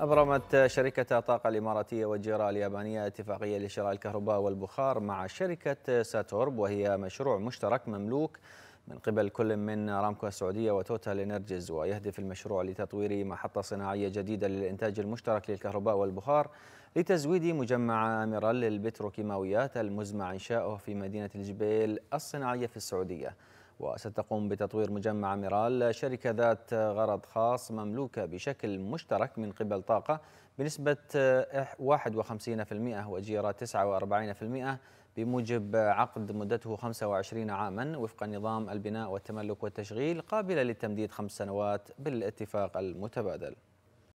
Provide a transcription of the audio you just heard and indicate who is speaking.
Speaker 1: أبرمت شركة طاقة الإماراتية والجيرة اليابانية اتفاقية لشراء الكهرباء والبخار مع شركة ساتورب وهي مشروع مشترك مملوك من قبل كل من رامكو السعودية وتوتال انرجيز ويهدف المشروع لتطوير محطة صناعية جديدة للإنتاج المشترك للكهرباء والبخار لتزويد مجمع أميرال للبتروكيماويات المزمع إنشاؤه في مدينة الجبيل الصناعية في السعودية وستقوم بتطوير مجمع ميرال شركة ذات غرض خاص مملوكة بشكل مشترك من قبل طاقة بنسبة 51% وجيرة 49% بموجب عقد مدته 25 عاما وفق نظام البناء والتملك والتشغيل قابلة للتمديد خمس سنوات بالاتفاق المتبادل